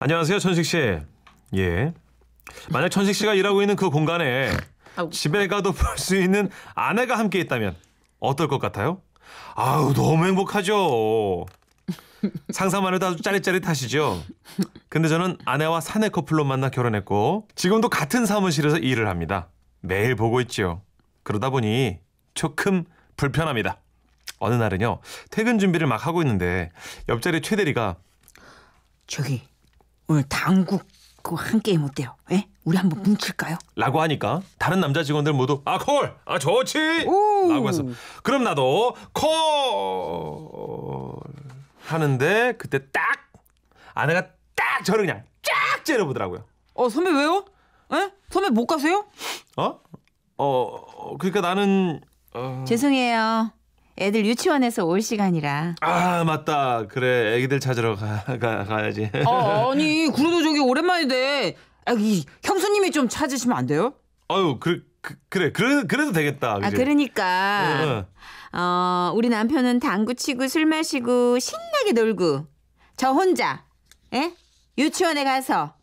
안녕하세요, 천식 씨. 예. 만약 천식 씨가 일하고 있는 그 공간에 집에 가도 볼 수 있는 아내가 함께 있다면 어떨 것 같아요? 아우, 너무 행복하죠. 상상만 해도 아주 짜릿짜릿하시죠. 근데 저는 아내와 사내 커플로 만나 결혼했고 지금도 같은 사무실에서 일을 합니다. 매일 보고 있죠 그러다 보니 조금 불편합니다. 어느 날은요. 퇴근 준비를 막 하고 있는데 옆자리 최 대리가 저기 오늘 당국 그한 게임 어때요? 예? 우리 한번 뭉칠까요? 라고 하니까 다른 남자 직원들 모두 아 콜! 아 좋지! 오! 라고 해서 그럼 나도 콜! 하는데 그때 딱 아내가 딱 저를 그냥 쫙 째려보더라고요. 어 선배 왜요? 예? 선배 못 가세요? 어? 어 그러니까 나는 어... 죄송해요. 애들 유치원에서 올 시간이라. 아 맞다. 그래 애기들 찾으러 가, 가, 가야지. 아, 아니 그래도 저기 오랜만인데 아, 기 형수님이 좀 찾으시면 안 돼요? 아유 그, 그 그래 그래 그래도 되겠다. 그치? 아 그러니까 어, 어. 어 우리 남편은 당구 치고 술 마시고 신나게 놀고 저 혼자 예 유치원에 가서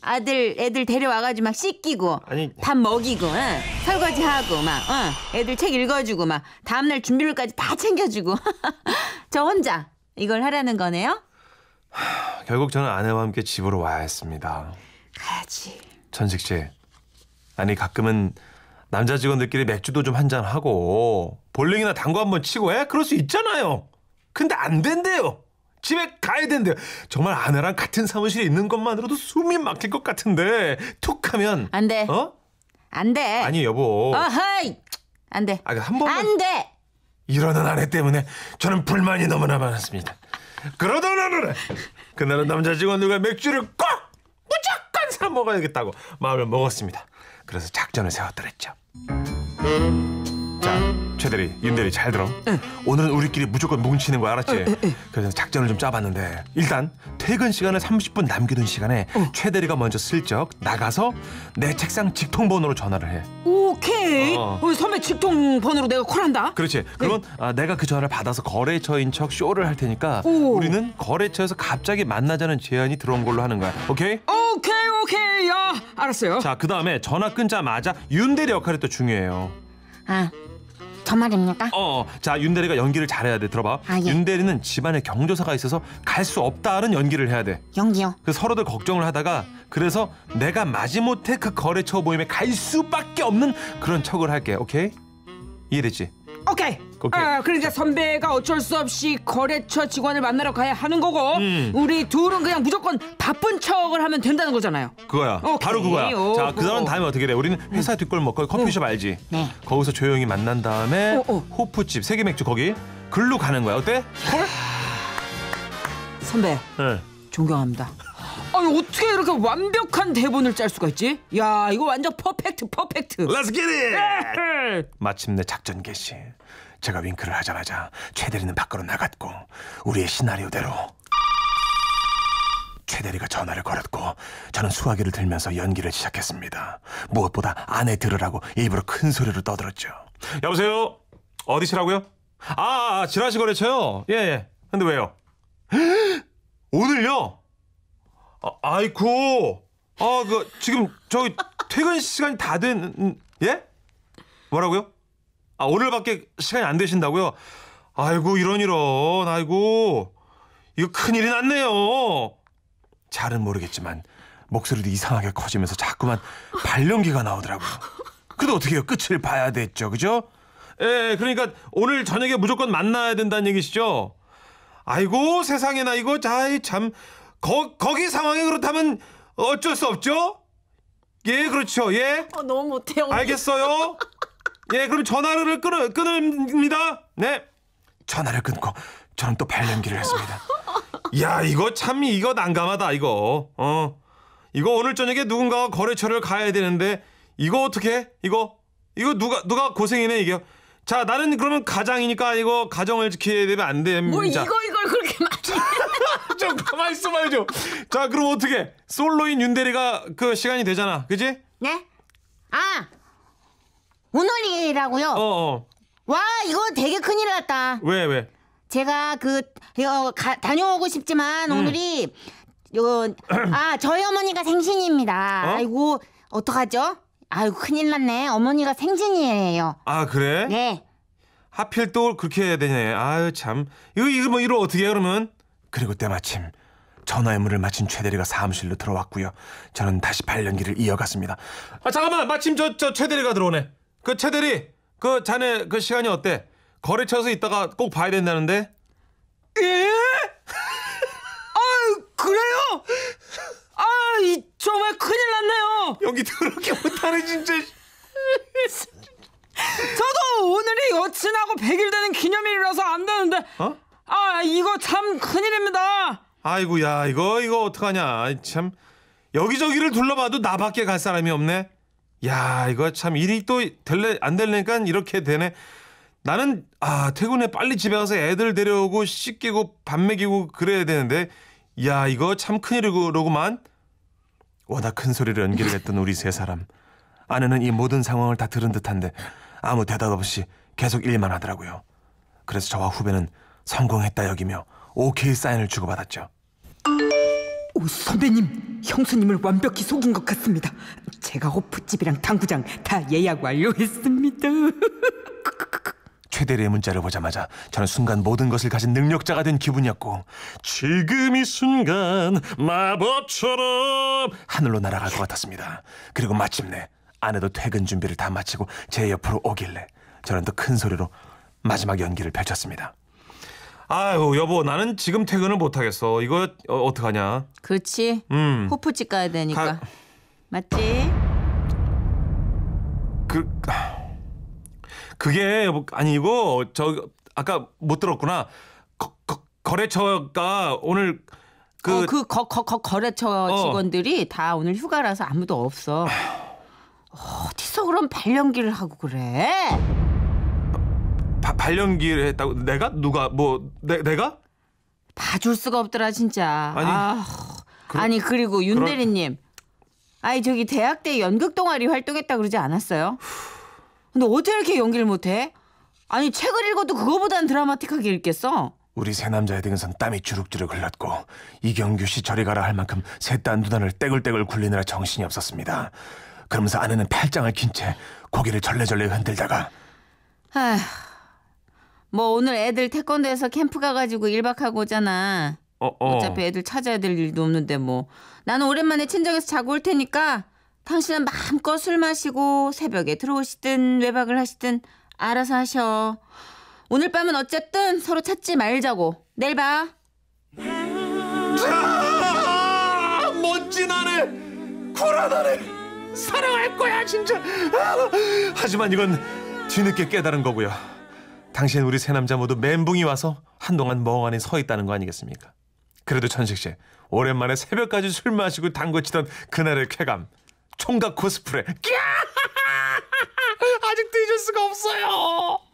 아들 애들 데려와가지고 막 씻기고 아니. 밥 먹이고 응? 설거지하고 막 응? 애들 책 읽어주고 막 다음날 준비물까지 다 챙겨주고 저 혼자 이걸 하라는 거네요? 하, 결국 저는 아내와 함께 집으로 와야 했습니다. 가야지. 천식 씨, 아니 가끔은 남자 직원들끼리 맥주도 좀 한잔 하고 볼링이나 당구 한번 치고 해 그럴 수 있잖아요. 근데 안 된대요. 집에 가야 된대요. 정말 아내랑 같은 사무실에 있는 것만으로도 숨이 막힐 것 같은데 툭 하면 안 돼. 어? 안 돼. 아니 여보. 어허이. 안 돼. 아, 한번안 돼. 이러는 아내 때문에 저는 불만이 너무나 많았습니다. 그러던 어느 날 그날은 남자 직원 누가 맥주를 꼭 무조건 사 먹어야겠다고 마음을 먹었습니다. 그래서 작전을 세웠더랬죠. 자, 최대리, 윤대리 잘 들어. 응. 예. 오늘은 우리끼리 무조건 뭉치는 거 알았지? 응, 예, 응, 예, 그래서 작전을 좀 짜봤는데 일단 퇴근 시간을 30분 남겨둔 시간에 최대리가 어. 먼저 슬쩍 나가서 내 책상 직통 번호로 전화를 해. 오케이. 어. 어, 선배 직통 번호로 내가 콜한다. 그렇지. 그럼 네. 아, 내가 그 전화를 받아서 거래처인 척 쇼를 할 테니까 오. 우리는 거래처에서 갑자기 만나자는 제안이 들어온 걸로 하는 거야. 오케이? 오케이 오케이. 야, 알았어요. 자, 그 다음에 전화 끊자마자 윤대리 역할이 또 중요해요. 아. 말입니까? 어, 어, 자 윤대리가 연기를 잘해야 돼. 들어봐. 아, 예. 윤대리는 집안에 경조사가 있어서 갈 수 없다는 연기를 해야 돼. 연기요? 그 서로들 걱정을 하다가 그래서 내가 마지못해 그 거래처 모임에 갈 수밖에 없는 그런 척을 할게. 오케이? 이해됐지? 오케이. 아, 그러 이제 선배가 어쩔 수 없이 거래처 직원을 만나러 가야 하는 거고 음. 우리 둘은 그냥 무조건 바쁜 척을 하면 된다는 거잖아요. 그거야. 오케이. 바로 그거야. 오, 자, 그 사람 다음에 어떻게 돼? 우리는 음. 회사 뒷골 먹고 음. 커피숍 알지? 네. 거기서 조용히 만난 다음에 오, 어, 오. 어. 호프집 세계 맥주 거기 글로 가는 거야. 어때? 콜? 선배. 네. 존경합니다. 아니 어, 어떻게 이렇게 완벽한 대본을 짤 수가 있지? 야 이거 완전 퍼펙트 퍼펙트 Let's get it! 네. 마침내 작전 개시 제가 윙크를 하자마자 최대리는 밖으로 나갔고 우리의 시나리오대로 최대리가 전화를 걸었고 저는 수화기를 들면서 연기를 시작했습니다 무엇보다 안에 들으라고 일부러 큰 소리로 떠들었죠 여보세요? 어디시라고요? 아, 아 지라시 거래처요? 예예 근데 왜요? 오늘요? 아, 이쿠 아, 그 지금 저기 퇴근 시간이 다 된 예? 뭐라고요? 아, 오늘밖에 시간이 안 되신다고요? 아이고 이런 이런 아이고 이거 큰일이 났네요. 잘은 모르겠지만 목소리도 이상하게 커지면서 자꾸만 발령기가 나오더라고요. 그래도 어떻게 해요? 끝을 봐야 됐죠. 그죠? 예, 그러니까 오늘 저녁에 무조건 만나야 된다는 얘기시죠? 아이고 세상에나 이거 자이 참 거, 거기 상황이 그렇다면 어쩔 수 없죠? 예, 그렇죠. 예. 어, 너무 못해요. 알겠어요. 예, 그럼 전화를 끊어, 끊습니다. 네. 전화를 끊고 저는 또 발냄기를 했습니다. 야, 이거 참 이거 난감하다 이거. 어. 이거 오늘 저녁에 누군가가 거래처를 가야 되는데 이거 어떻게 이거 이거 누가 누가 고생이네 이게. 자, 나는 그러면 가장이니까 이거 가정을 지켜야 되면 안 됩니다. 뭘 이거 이걸 그렇게 많이 좀 가만히 있어봐야죠. 자, 그럼 어떻게? 솔로인 윤대리가 그 시간이 되잖아. 그지? 네? 아! 오늘이라고요? 어, 어. 와, 이거 되게 큰일 났다. 왜, 왜? 제가 그, 어, 가, 다녀오고 싶지만 음. 오늘이, 요, 아, 저희 어머니가 생신입니다. 어? 아이고, 어떡하죠? 아유, 큰일 났네. 어머니가 생신이에요. 아, 그래? 네. 하필 또 그렇게 해야 되네. 아유, 참. 이거, 이거 뭐, 이거 어떻게 해, 그러면? 그리고 때마침 전화의 문을 마친 최 대리가 사무실로 들어왔고요. 저는 다시 발연기를 이어갔습니다. 아 잠깐만 마침 저 저최 대리가 들어오네. 그최 대리 그 자네 그 시간이 어때? 거래처에서 있다가 꼭 봐야 된다는데. 예? 아 그래요? 아 정말 큰일 났네요. 여기 더럽게 못하네 진짜. 아이고야 이거 이거 어떡하냐 참 여기저기를 둘러봐도 나밖에 갈 사람이 없네 야 이거 참 일이 또 될래 안 될래니까 이렇게 되네 나는 아 퇴근에 빨리 집에 가서 애들 데려오고 씻기고 밥 먹이고 그래야 되는데 야 이거 참 큰일이로구만 워낙 큰소리를 연기를 했던 우리 세 사람 아내는 이 모든 상황을 다 들은 듯한데 아무 대답 없이 계속 일만 하더라고요 그래서 저와 후배는 성공했다 여기며 오케이 사인을 주고받았죠. 오 선배님, 형수님을 완벽히 속인 것 같습니다. 제가 호프집이랑 당구장 다 예약 완료했습니다. 최대리의 문자를 보자마자 저는 순간 모든 것을 가진 능력자가 된 기분이었고 지금 이 순간 마법처럼 하늘로 날아갈 것 같았습니다. 그리고 마침내 아내도 퇴근 준비를 다 마치고 제 옆으로 오길래 저는 또 큰 소리로 마지막 연기를 펼쳤습니다. 아유 여보 나는 지금 퇴근을 못 하겠어. 이거 어, 어떡하냐? 그렇지. 음. 호프집 가야 되니까. 가- 맞지? 그 그게 아니 이거 저 아까 못 들었구나. 거, 거, 거래처가 오늘 그, 그, 어, 그 거, 거, 거, 거래처 어. 직원들이 다 오늘 휴가라서 아무도 없어. 어디서 그런 발령기를 하고 그래? 발연기를 했다고 내가 누가 뭐 내, 내가 봐줄 수가 없더라 진짜. 아니, 그러, 아니 그리고 윤 그럴... 대리님, 아니 저기 대학 때 연극 동아리 활동했다 그러지 않았어요? 근데 어떻게 이렇게 연기를 못해? 아니 책을 읽어도 그거보단 드라마틱하게 읽겠어. 우리 세 남자의 등에선 땀이 주룩주룩 흘렀고 이경규 씨 저리 가라 할 만큼 셋단 두단을 떼굴떼굴 굴리느라 정신이 없었습니다. 그러면서 아내는 팔짱을 낀 채 고개를 절레절레 흔들다가 아휴 뭐 오늘 애들 태권도에서 캠프 가가지고 1박하고 오잖아. 어, 어. 차피 애들 찾아야 될 일도 없는데 뭐. 나는 오랜만에 친정에서 자고 올 테니까 당신은 마음껏 술 마시고 새벽에 들어오시든 외박을 하시든 알아서 하셔. 오늘 밤은 어쨌든 서로 찾지 말자고. 내일 봐. 아, 멋진 아내, 쿨한 아내, 사랑할 거야 진짜. 아, 하지만 이건 뒤늦게 깨달은 거고요. 당신 우리 세 남자 모두 멘붕이 와서 한동안 멍하니 서 있다는 거 아니겠습니까? 그래도 천식 씨 오랜만에 새벽까지 술 마시고 당구치던 그날의 쾌감 총각 코스프레 아직도 잊을 수가 없어요.